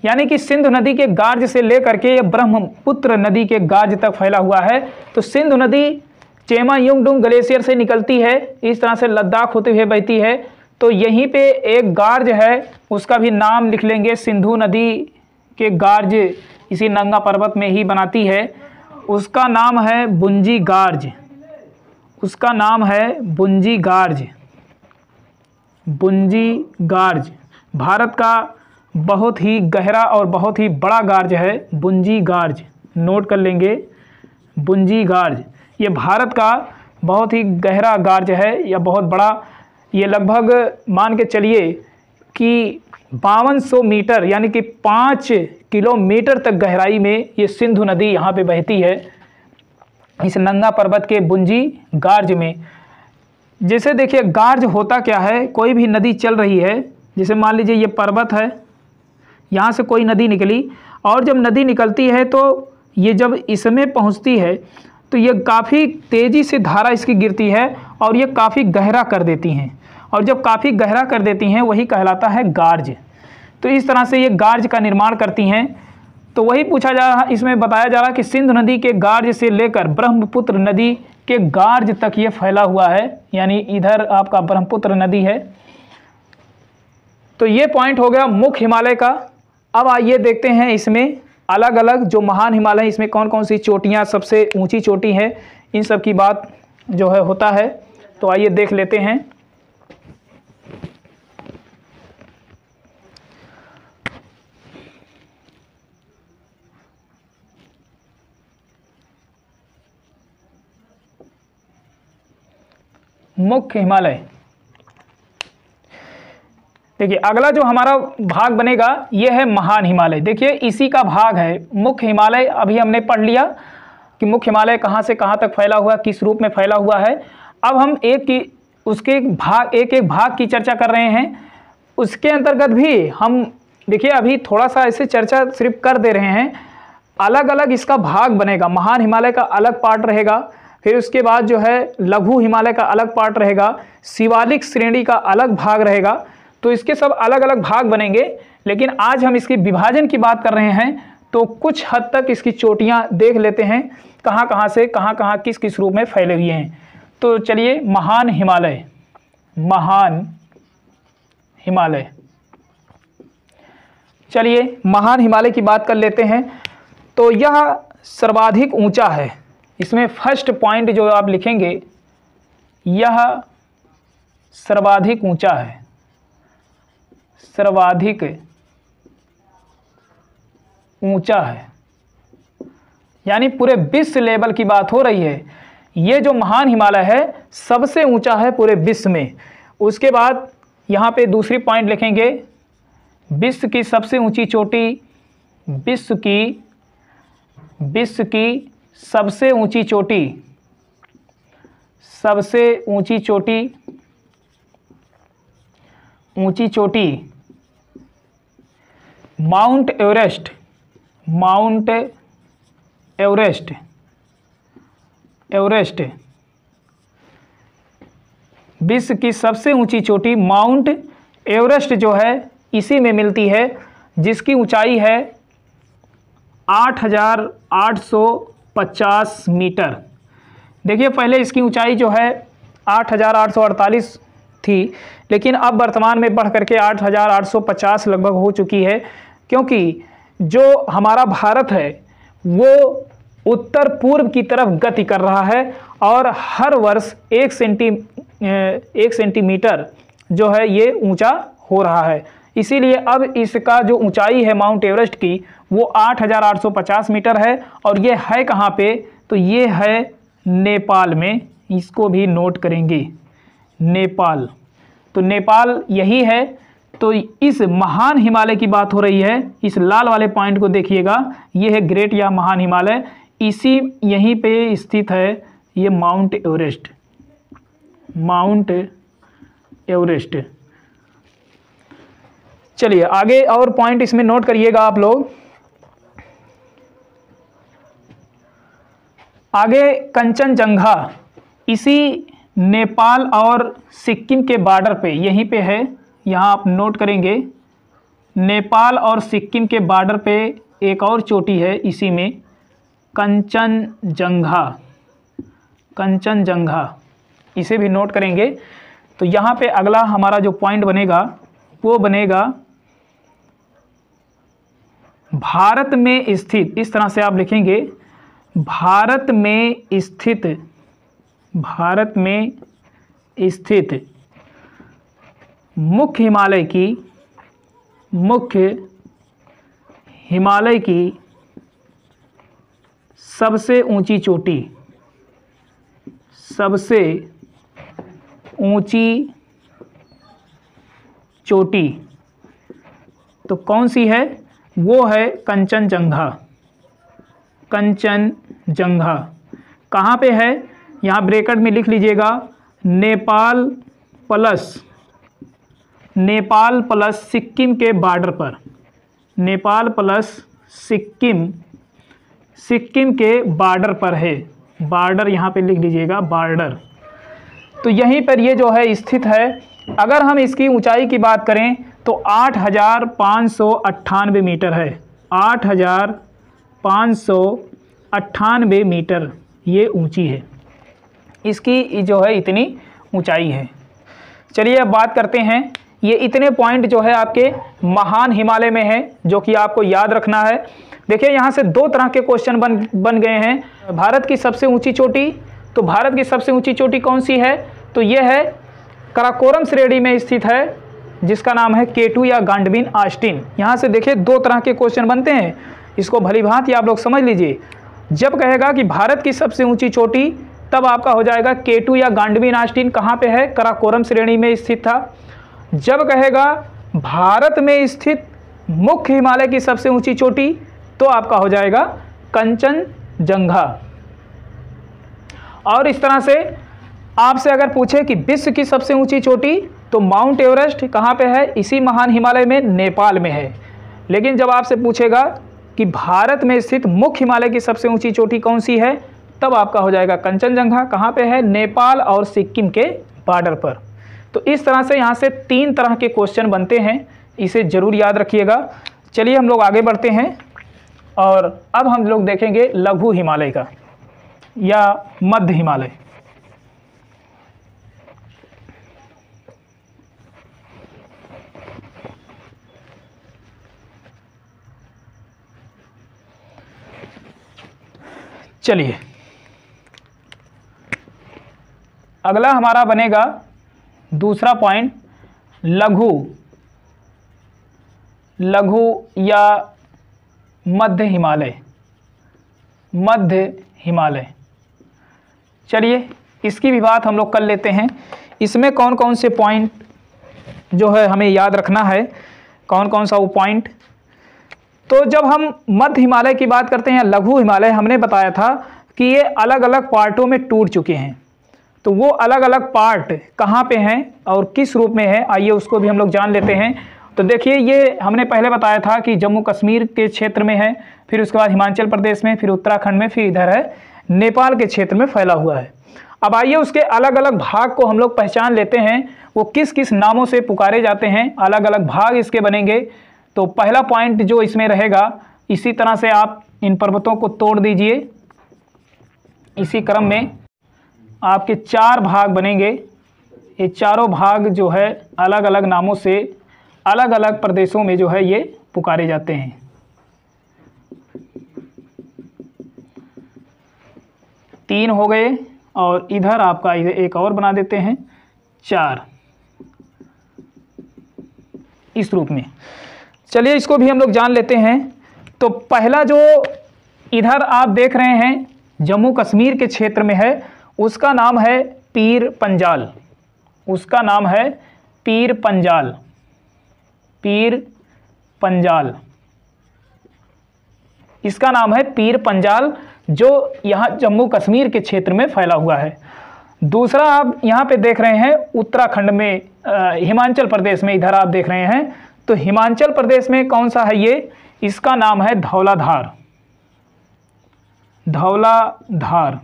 यानी कि सिंधु नदी के गार्ज से लेकर के ब्रह्मपुत्र नदी के गार्ज तक फैला हुआ है तो सिंधु नदी चेमा युंगडुंग ग्लेशियर से निकलती है इस तरह से लद्दाख होते हुए बहती है तो यहीं पे एक गार्ज है उसका भी नाम लिख लेंगे सिंधु नदी के गार्ज इसी नंगा पर्वत में ही बनाती है उसका नाम है बुंजी गार्ज उसका नाम है बुंजी गार्ज बुंजी गार्ज भारत का बहुत ही गहरा और बहुत ही बड़ा गार्ज है बुंजी गार्ज नोट कर लेंगे बुंजी गार्ज ये भारत का बहुत ही गहरा गार्ज है या बहुत बड़ा ये लगभग मान के चलिए कि बावन सौ मीटर यानी कि पाँच किलोमीटर तक गहराई में ये सिंधु नदी यहाँ पे बहती है इस नंगा पर्वत के बुंजी गार्ज में जैसे देखिए गार्ज होता क्या है कोई भी नदी चल रही है जैसे मान लीजिए ये पर्वत है यहाँ से कोई नदी निकली और जब नदी निकलती है तो ये जब इसमें पहुँचती है तो ये काफ़ी तेज़ी से धारा इसकी गिरती है और ये काफ़ी गहरा कर देती हैं और जब काफ़ी गहरा कर देती हैं वही कहलाता है गार्ज तो इस तरह से ये गार्ज का निर्माण करती हैं तो वही पूछा जा रहा इसमें बताया जा रहा कि सिंधु नदी के गार्ज से लेकर ब्रह्मपुत्र नदी के गार्ज तक ये फैला हुआ है यानी इधर आपका ब्रह्मपुत्र नदी है तो ये पॉइंट हो गया मुख्य हिमालय का अब आइए देखते हैं इसमें अलग अलग जो महान हिमालय है इसमें कौन कौन सी चोटियाँ सबसे ऊंची चोटी है इन सब की बात जो है होता है तो आइए देख लेते हैं मुख्य हिमालय देखिए अगला जो हमारा भाग बनेगा यह है महान हिमालय देखिए इसी का भाग है मुख्य हिमालय अभी हमने पढ़ लिया कि मुख्य हिमालय कहाँ से कहाँ तक फैला हुआ किस रूप में फैला हुआ है अब हम एक की उसके भाग एक एक भाग की चर्चा कर रहे हैं उसके अंतर्गत भी हम देखिए अभी थोड़ा सा ऐसे चर्चा सिर्फ कर दे रहे हैं अलग अलग इसका भाग बनेगा महान हिमालय का अलग पार्ट रहेगा फिर उसके बाद जो है लघु हिमालय का अलग पार्ट रहेगा शिवालिक श्रेणी का अलग भाग रहेगा तो इसके सब अलग अलग भाग बनेंगे लेकिन आज हम इसके विभाजन की बात कर रहे हैं तो कुछ हद तक इसकी चोटियाँ देख लेते हैं कहाँ कहाँ से कहाँ कहाँ किस किस रूप में फैले हुए हैं तो चलिए महान हिमालय महान हिमालय चलिए महान हिमालय की बात कर लेते हैं तो यह सर्वाधिक ऊंचा है इसमें फर्स्ट पॉइंट जो आप लिखेंगे यह सर्वाधिक ऊंचा है सर्वाधिक ऊंचा है यानी पूरे विश्व लेवल की बात हो रही है ये जो महान हिमालय है सबसे ऊंचा है पूरे विश्व में उसके बाद यहाँ पे दूसरी पॉइंट लिखेंगे विश्व की सबसे ऊंची चोटी विश्व की विश्व की सबसे ऊंची चोटी सबसे ऊंची चोटी ऊंची चोटी Mount Everest Mount Everest Everest विश्व की सबसे ऊंची चोटी माउंट एवरेस्ट जो है इसी में मिलती है जिसकी ऊंचाई है आठ हज़ार आठ सौ 50 मीटर देखिए पहले इसकी ऊंचाई जो है 8,848 थी लेकिन अब वर्तमान में बढ़ करके 8,850 लगभग हो चुकी है क्योंकि जो हमारा भारत है वो उत्तर पूर्व की तरफ गति कर रहा है और हर वर्ष एक सेंटी एक सेंटीमीटर जो है ये ऊंचा हो रहा है इसीलिए अब इसका जो ऊंचाई है माउंट एवरेस्ट की वो 8,850 मीटर है और ये है कहाँ पे तो ये है नेपाल में इसको भी नोट करेंगे नेपाल तो नेपाल यही है तो इस महान हिमालय की बात हो रही है इस लाल वाले पॉइंट को देखिएगा ये है ग्रेट या महान हिमालय इसी यहीं पे स्थित है ये माउंट एवरेस्ट माउंट एवरेस्ट चलिए आगे और पॉइंट इसमें नोट करिएगा आप लोग आगे कंचनजंघा इसी नेपाल और सिक्किम के बॉर्डर पे यहीं पे है यहाँ आप नोट करेंगे नेपाल और सिक्किम के बॉर्डर पे एक और चोटी है इसी में कंचनजंघा कंचनजंघा इसे भी नोट करेंगे तो यहाँ पे अगला हमारा जो पॉइंट बनेगा वो बनेगा भारत में स्थित इस तरह से आप लिखेंगे भारत में स्थित भारत में स्थित मुख्य हिमालय की मुख्य हिमालय की सबसे ऊंची चोटी सबसे ऊंची चोटी तो कौन सी है वो है कंचनजंघा कंचनजंघा कहाँ पे है यहाँ ब्रेकेट में लिख लीजिएगा नेपाल प्लस नेपाल प्लस सिक्किम के बॉर्डर पर नेपाल प्लस सिक्किम सिक्किम के बॉर्डर पर है बॉर्डर यहाँ पे लिख लीजिएगा बॉर्डर तो यहीं पर ये जो है स्थित है अगर हम इसकी ऊंचाई की बात करें तो आठ हज़ार पाँच सौ अट्ठानवे मीटर है आठ हज़ार पाँच सौ अट्ठानवे मीटर ये ऊंची है इसकी जो है इतनी ऊंचाई है चलिए अब बात करते हैं ये इतने पॉइंट जो है आपके महान हिमालय में है जो कि आपको याद रखना है देखिए यहाँ से दो तरह के क्वेश्चन बन बन गए हैं भारत की सबसे ऊंची चोटी तो भारत की सबसे ऊंची चोटी कौन सी है तो ये है कराकोरम श्रेणी में स्थित है जिसका नाम है केटू या गांडबिन आस्टिन यहाँ से देखिए दो तरह के क्वेश्चन बनते हैं इसको भली भांति आप लोग समझ लीजिए जब कहेगा कि भारत की सबसे ऊंची चोटी तब आपका हो जाएगा केटू या गांडबिन आस्टिन कहाँ पे है कराकोरम श्रेणी में स्थित था जब कहेगा भारत में स्थित मुख्य हिमालय की सबसे ऊंची चोटी तो आपका हो जाएगा कंचन जंगा और इस तरह से आपसे अगर पूछे कि विश्व की सबसे ऊंची चोटी तो माउंट एवरेस्ट कहाँ पे है इसी महान हिमालय में नेपाल में है लेकिन जब आपसे पूछेगा कि भारत में स्थित मुख्य हिमालय की सबसे ऊंची चोटी कौन सी है तब आपका हो जाएगा कंचनजंघा कहाँ पे है नेपाल और सिक्किम के बॉर्डर पर तो इस तरह से यहाँ से तीन तरह के क्वेश्चन बनते हैं इसे ज़रूर याद रखिएगा चलिए हम लोग आगे बढ़ते हैं और अब हम लोग देखेंगे लघु हिमालय का या मध्य हिमालय चलिए अगला हमारा बनेगा दूसरा पॉइंट लघु लघु या मध्य हिमालय मध्य हिमालय चलिए इसकी भी बात हम लोग कर लेते हैं इसमें कौन कौन से पॉइंट जो है हमें याद रखना है कौन कौन सा वो पॉइंट तो जब हम मध्य हिमालय की बात करते हैं लघु हिमालय हमने बताया था कि ये अलग अलग पार्टों में टूट चुके हैं तो वो अलग अलग पार्ट कहाँ पे हैं और किस रूप में है आइए उसको भी हम लोग जान लेते हैं तो देखिए ये हमने पहले बताया था कि जम्मू कश्मीर के क्षेत्र में है फिर उसके बाद हिमाचल प्रदेश में फिर उत्तराखंड में फिर इधर है नेपाल के क्षेत्र में फैला हुआ है अब आइए उसके अलग अलग भाग को हम लोग पहचान लेते हैं वो किस किस नामों से पुकारे जाते हैं अलग अलग भाग इसके बनेंगे तो पहला पॉइंट जो इसमें रहेगा इसी तरह से आप इन पर्वतों को तोड़ दीजिए इसी क्रम में आपके चार भाग बनेंगे ये चारों भाग जो है अलग अलग नामों से अलग अलग प्रदेशों में जो है ये पुकारे जाते हैं तीन हो गए और इधर आपका एक और बना देते हैं चार इस रूप में चलिए इसको भी हम लोग जान लेते हैं तो पहला जो इधर आप देख रहे हैं जम्मू कश्मीर के क्षेत्र में है उसका नाम है पीर पंजाल उसका नाम है पीर पंजाल पीर पंजाल इसका नाम है पीर पंजाल जो यहाँ जम्मू कश्मीर के क्षेत्र में फैला हुआ है दूसरा आप यहाँ पे देख रहे हैं उत्तराखंड में हिमाचल प्रदेश में इधर आप देख रहे हैं तो हिमाचल प्रदेश में कौन सा है ये इसका नाम है धौलाधार धौलाधार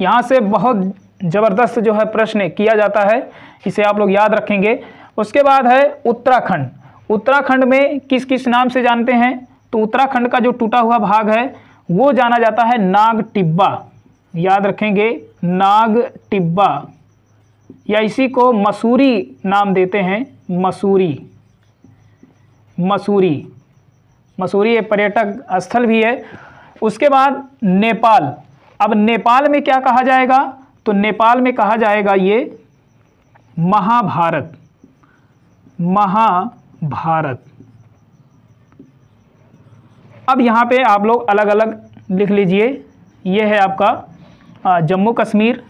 यहाँ से बहुत ज़बरदस्त जो है प्रश्न किया जाता है इसे आप लोग याद रखेंगे उसके बाद है उत्तराखंड उत्तराखंड में किस किस नाम से जानते हैं तो उत्तराखंड का जो टूटा हुआ भाग है वो जाना जाता है नाग टिब्बा याद रखेंगे नाग टिब्बा या इसी को मसूरी नाम देते हैं मसूरी मसूरी मसूरी एक पर्यटक स्थल भी है उसके बाद नेपाल अब नेपाल में क्या कहा जाएगा तो नेपाल में कहा जाएगा ये महाभारत महाभारत अब यहाँ पे आप लोग अलग अलग लिख लीजिए ये है आपका जम्मू कश्मीर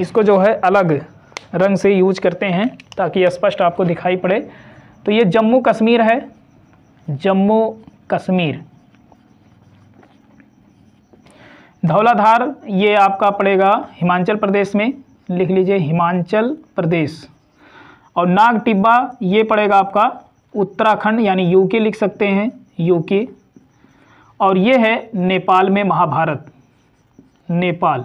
इसको जो है अलग रंग से यूज करते हैं ताकि स्पष्ट आपको दिखाई पड़े तो ये जम्मू कश्मीर है जम्मू कश्मीर धौलाधार ये आपका पड़ेगा हिमाचल प्रदेश में लिख लीजिए हिमाचल प्रदेश और नाग टिब्बा ये पड़ेगा आपका उत्तराखंड यानी यूके लिख सकते हैं यूके और ये है नेपाल में महाभारत नेपाल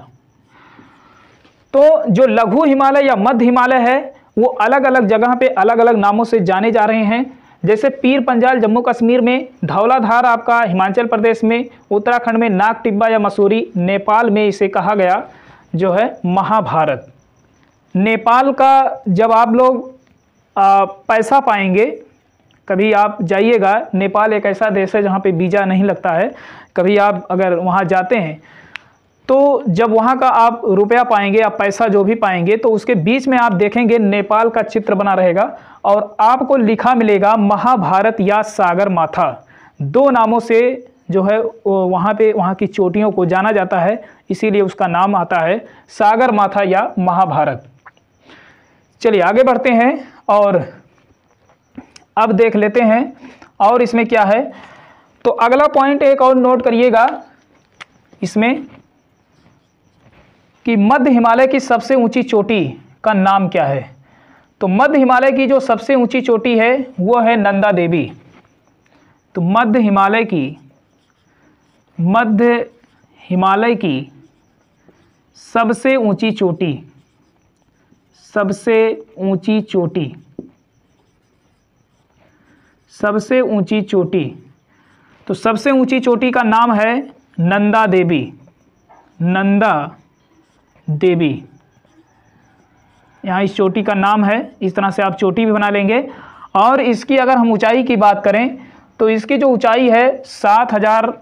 तो जो लघु हिमालय या मध्य हिमालय है वो अलग अलग जगह पे अलग अलग नामों से जाने जा रहे हैं जैसे पीर पंजाल जम्मू कश्मीर में धौलाधार आपका हिमाचल प्रदेश में उत्तराखंड में नाग टिब्बा या मसूरी नेपाल में इसे कहा गया जो है महाभारत नेपाल का जब आप लोग आ, पैसा पाएंगे कभी आप जाइएगा नेपाल एक ऐसा देश है जहाँ पे बीजा नहीं लगता है कभी आप अगर वहाँ जाते हैं तो जब वहाँ का आप रुपया पाएंगे या पैसा जो भी पाएंगे तो उसके बीच में आप देखेंगे नेपाल का चित्र बना रहेगा और आपको लिखा मिलेगा महाभारत या सागर माथा दो नामों से जो है वहाँ पे वहाँ की चोटियों को जाना जाता है इसीलिए उसका नाम आता है सागर माथा या महाभारत चलिए आगे बढ़ते हैं और अब देख लेते हैं और इसमें क्या है तो अगला पॉइंट एक और नोट करिएगा इसमें कि मध्य हिमालय की सबसे ऊंची चोटी का नाम क्या है तो मध्य हिमालय की जो सबसे ऊंची चोटी है वो है नंदा देवी तो मध्य हिमालय की मध्य हिमालय की सबसे ऊंची चोटी सबसे ऊंची चोटी सबसे ऊंची चोटी तो सबसे ऊंची चोटी का नाम है नंदा देवी नंदा देवी यहाँ इस चोटी का नाम है इस तरह से आप चोटी भी बना लेंगे और इसकी अगर हम ऊंचाई की बात करें तो इसकी जो ऊंचाई है सात हज़ार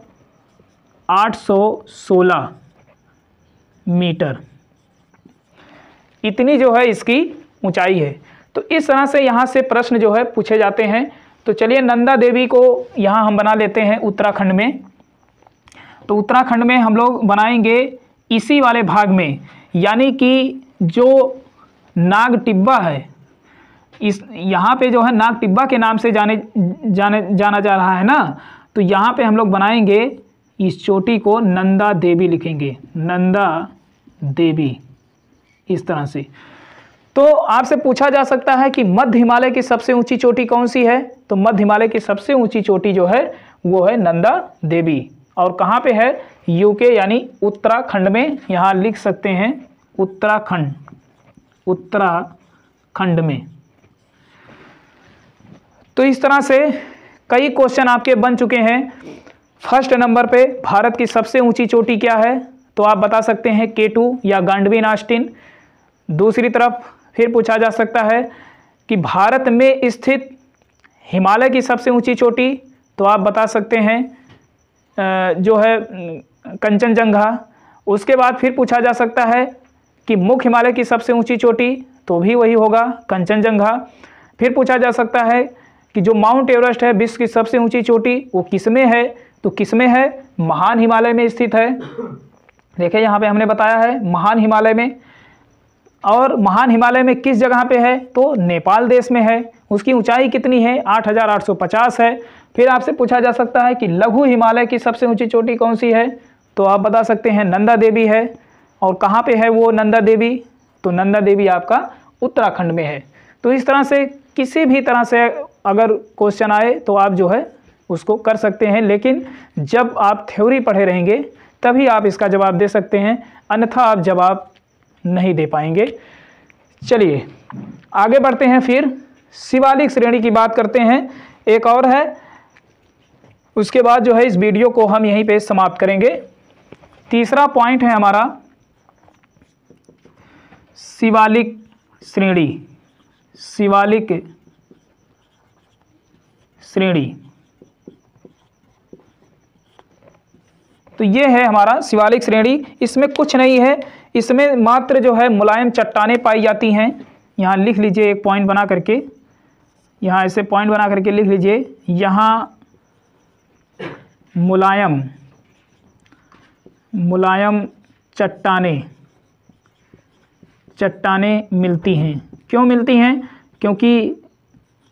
आठ सौ सोलह मीटर इतनी जो है इसकी ऊंचाई है तो इस तरह से यहाँ से प्रश्न जो है पूछे जाते हैं तो चलिए नंदा देवी को यहाँ हम बना लेते हैं उत्तराखंड में तो उत्तराखंड में हम लोग बनाएंगे इसी वाले भाग में यानी कि जो नाग टिब्बा है इस यहाँ पे जो है नाग टिब्बा के नाम से जाने जाने जाना जा रहा है ना तो यहाँ पे हम लोग बनाएंगे इस चोटी को नंदा देवी लिखेंगे नंदा देवी इस तरह से तो आपसे पूछा जा सकता है कि मध्य हिमालय की सबसे ऊंची चोटी कौन सी है तो मध्य हिमालय की सबसे ऊंची चोटी जो है वो है नंदा देवी और कहाँ पे है यूके यानी उत्तराखंड में यहाँ लिख सकते हैं उत्तराखंड उत्तराखंड में तो इस तरह से कई क्वेश्चन आपके बन चुके हैं फर्स्ट नंबर पे भारत की सबसे ऊंची चोटी क्या है तो आप बता सकते हैं के टू या गांडवी नास्टिन दूसरी तरफ फिर पूछा जा सकता है कि भारत में स्थित हिमालय की सबसे ऊंची चोटी तो आप बता सकते हैं जो है कंचनजंघा उसके बाद फिर पूछा जा सकता है कि मुख्य हिमालय की सबसे ऊंची चोटी तो भी वही होगा कंचनजंघा फिर पूछा जा सकता है कि जो माउंट एवरेस्ट है विश्व की सबसे ऊंची चोटी वो किसमें है तो किसमें है महान हिमालय में स्थित है देखिए यहाँ पे हमने बताया है महान हिमालय में और महान हिमालय में किस जगह पे है तो नेपाल देश में है उसकी ऊंचाई कितनी है 8850 है फिर आपसे पूछा जा सकता है कि लघु हिमालय की सबसे ऊंची चोटी कौन सी है तो आप बता सकते हैं नंदा देवी है और कहाँ पे है वो नंदा देवी तो नंदा देवी आपका उत्तराखंड में है तो इस तरह से किसी भी तरह से अगर क्वेश्चन आए तो आप जो है उसको कर सकते हैं लेकिन जब आप थ्योरी पढ़े रहेंगे तभी आप इसका जवाब दे सकते हैं अन्यथा आप जवाब नहीं दे पाएंगे चलिए आगे बढ़ते हैं फिर शिवालिक श्रेणी की बात करते हैं एक और है उसके बाद जो है इस वीडियो को हम यहीं पे समाप्त करेंगे तीसरा पॉइंट है हमारा शिवालिक श्रेणी शिवालिक श्रेणी तो ये है हमारा शिवालिक श्रेणी इसमें कुछ नहीं है इसमें मात्र जो है मुलायम चट्टाने पाई जाती हैं यहाँ लिख लीजिए एक पॉइंट बना करके यहाँ ऐसे पॉइंट बना करके लिख लीजिए यहाँ मुलायम मुलायम चट्टाने चट्टाने मिलती हैं क्यों मिलती हैं क्योंकि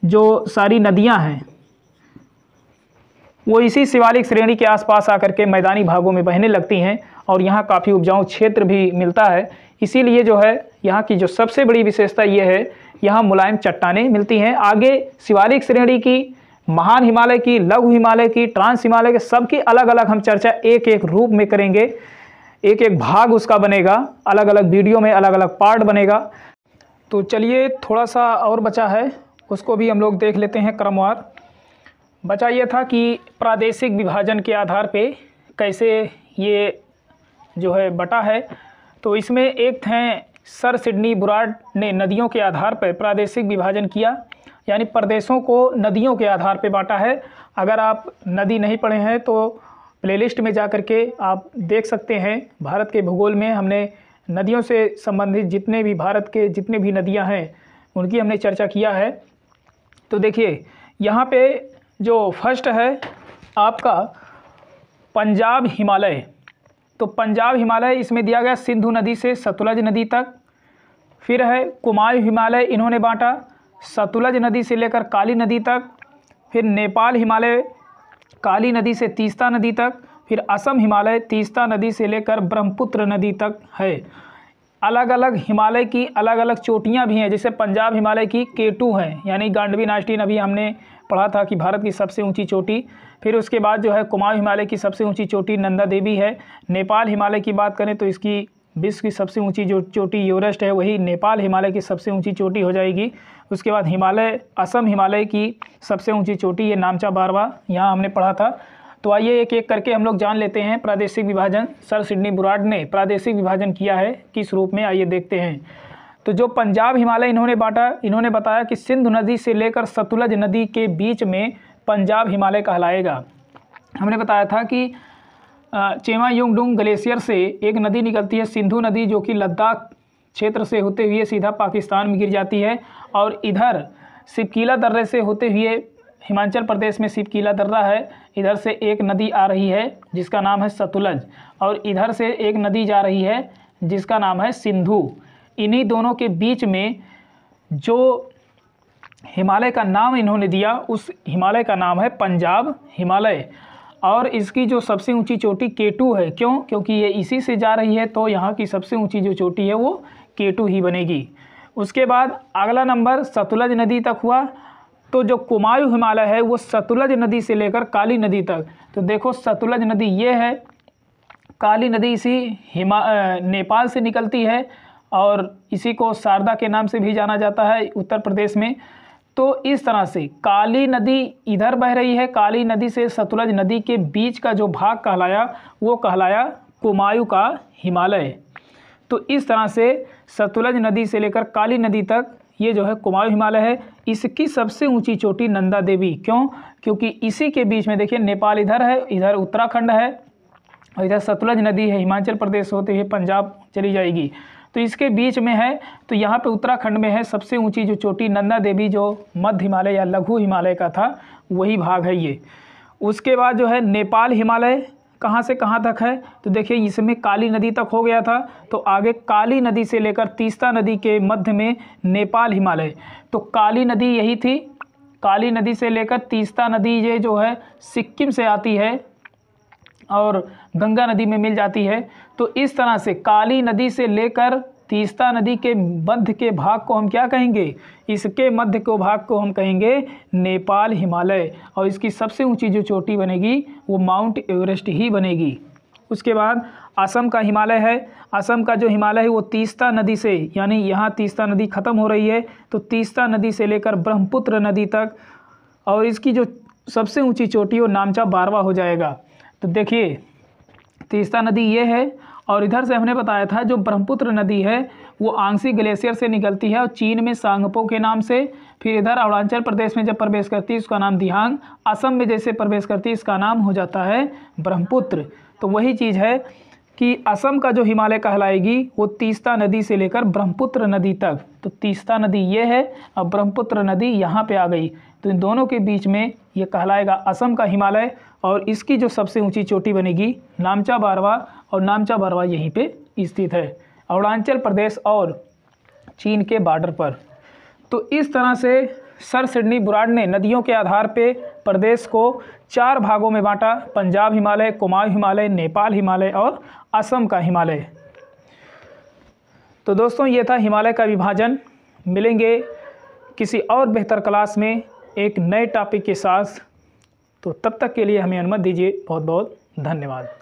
जो सारी नदियां हैं वो इसी शिवालिक श्रेणी के आसपास आकर के मैदानी भागों में बहने लगती हैं और यहाँ काफ़ी उपजाऊ क्षेत्र भी मिलता है इसीलिए जो है यहाँ की जो सबसे बड़ी विशेषता ये है यहाँ मुलायम चट्टाने मिलती हैं आगे शिवालिक श्रेणी की महान हिमालय की लघु हिमालय की ट्रांस हिमालय के सबकी अलग अलग हम चर्चा एक एक रूप में करेंगे एक एक भाग उसका बनेगा अलग अलग वीडियो में अलग अलग पार्ट बनेगा तो चलिए थोड़ा सा और बचा है उसको भी हम लोग देख लेते हैं क्रमवार बचा यह था कि प्रादेशिक विभाजन के आधार पे कैसे ये जो है बटा है तो इसमें एक थे सर सिडनी बुराड ने नदियों के आधार पर प्रादेशिक विभाजन किया यानी प्रदेशों को नदियों के आधार पर बांटा है अगर आप नदी नहीं पढ़े हैं तो प्लेलिस्ट में जा कर आप देख सकते हैं भारत के भूगोल में हमने नदियों से संबंधित जितने भी भारत के जितने भी नदियां हैं उनकी हमने चर्चा किया है तो देखिए यहाँ पे जो फर्स्ट है आपका पंजाब हिमालय तो पंजाब हिमालय इसमें दिया गया सिंधु नदी से सतलज नदी तक फिर है कुमायूं हिमालय इन्होंने बांटा सतुलज नदी से लेकर काली नदी तक फिर नेपाल हिमालय काली नदी से तीस्ता नदी तक फिर असम हिमालय तीस्ता नदी से लेकर ब्रह्मपुत्र नदी तक है अलग अलग हिमालय की अलग अलग चोटियाँ भी हैं जैसे पंजाब हिमालय की केटू है यानी गांडवी नाश्टीन अभी हमने पढ़ा था कि भारत की सबसे ऊंची चोटी फिर उसके बाद जो है कुमाऊँ हिमालय की सबसे ऊंची चोटी नंदा देवी है नेपाल हिमालय की बात करें तो इसकी विश्व की सबसे ऊंची जो चोटी यूरेस्ट है वही नेपाल हिमालय की सबसे ऊंची चोटी हो जाएगी उसके बाद हिमालय असम हिमालय की सबसे ऊंची चोटी ये नामचा बारवा यहाँ हमने पढ़ा था तो आइए एक एक करके हम लोग जान लेते हैं प्रादेशिक विभाजन सर सिडनी बुराड ने प्रादेशिक विभाजन किया है किस रूप में आइए देखते हैं तो जो पंजाब हिमालय इन्होंने बांटा इन्होंने बताया कि सिंधु नदी से लेकर सतुलज नदी के बीच में पंजाब हिमालय कहलाएगा हमने बताया था कि चेमा युंगडुंग ग्लेशियर से एक नदी निकलती है सिंधु नदी जो कि लद्दाख क्षेत्र से होते हुए सीधा पाकिस्तान में गिर जाती है और इधर सिपकीला दर्रे से होते हुए हिमाचल प्रदेश में सिपकीला दर्रा है इधर से एक नदी आ रही है जिसका नाम है सतुलज और इधर से एक नदी जा रही है जिसका नाम है सिंधु इन्हीं दोनों के बीच में जो हिमालय का नाम इन्होंने दिया उस हिमालय का नाम है पंजाब हिमालय और इसकी जो सबसे ऊंची चोटी केटू है क्यों क्योंकि ये इसी से जा रही है तो यहाँ की सबसे ऊंची जो चोटी है वो के टू ही बनेगी उसके बाद अगला नंबर सतलज नदी तक हुआ तो जो कुमायूं हिमालय है वो सतलज नदी से लेकर काली नदी तक तो देखो सतलज नदी ये है काली नदी इसी हिमा नेपाल से निकलती है और इसी को शारदा के नाम से भी जाना जाता है उत्तर प्रदेश में तो इस तरह से काली नदी इधर बह रही है काली नदी से सतलज नदी के बीच का जो भाग कहलाया वो कहलाया कुमायूं का हिमालय तो इस तरह से सतुलज नदी से लेकर काली नदी तक ये जो है कुमाऊ हिमालय है इसकी सबसे ऊंची चोटी नंदा देवी क्यों क्योंकि इसी के बीच में देखिए नेपाल इधर है इधर उत्तराखंड है और इधर सतलज नदी है हिमाचल प्रदेश होते हुए पंजाब चली जाएगी तो इसके बीच में है तो यहाँ पे उत्तराखंड में है सबसे ऊंची जो चोटी नंदा देवी जो मध्य हिमालय या लघु हिमालय का था वही भाग है ये उसके बाद जो है नेपाल हिमालय कहाँ से कहाँ तक है तो देखिए इसमें काली नदी तक हो गया था तो आगे काली नदी से लेकर तीस्ता नदी के मध्य में नेपाल हिमालय तो काली नदी यही थी काली नदी से लेकर तीस्ता नदी ये जो है सिक्किम से आती है और गंगा नदी में मिल जाती है तो इस तरह से काली नदी से लेकर तीस्ता नदी के मध्य के भाग को हम क्या कहेंगे इसके मध्य को भाग को हम कहेंगे नेपाल हिमालय और इसकी सबसे ऊंची जो चोटी बनेगी वो माउंट एवरेस्ट ही बनेगी उसके बाद असम का हिमालय है असम का जो हिमालय है वो तीस्ता नदी से यानी यहाँ तीस्ता नदी ख़त्म हो रही है तो तीस्ता नदी से लेकर ब्रह्मपुत्र नदी तक और इसकी जो सबसे ऊंची चोटी वो नामचा बारवा हो जाएगा तो देखिए तीस्ता नदी ये है और इधर से हमने बताया था जो ब्रह्मपुत्र नदी है वो आंसी ग्लेशियर से निकलती है और चीन में सांगपो के नाम से फिर इधर अरुणाचल प्रदेश में जब प्रवेश करती है उसका नाम दिहांग असम में जैसे प्रवेश करती है इसका नाम हो जाता है ब्रह्मपुत्र तो वही चीज़ है कि असम का जो हिमालय कहलाएगी वो तीस्ता नदी से लेकर ब्रह्मपुत्र नदी तक तो तीस्ता नदी ये है और ब्रह्मपुत्र नदी यहाँ पे आ गई तो इन दोनों के बीच में ये कहलाएगा असम का हिमालय और इसकी जो सबसे ऊंची चोटी बनेगी नामचा बारवा और नामचा बारवा यहीं पे स्थित है अरुणाचल प्रदेश और चीन के बॉर्डर पर तो इस तरह से सर सिडनी बुराड ने नदियों के आधार पे प्रदेश को चार भागों में बांटा पंजाब हिमालय कुमाऊं हिमालय नेपाल हिमालय और असम का हिमालय तो दोस्तों ये था हिमालय का विभाजन मिलेंगे किसी और बेहतर क्लास में एक नए टॉपिक के साथ तो तब तक के लिए हमें अनुमति दीजिए बहुत बहुत धन्यवाद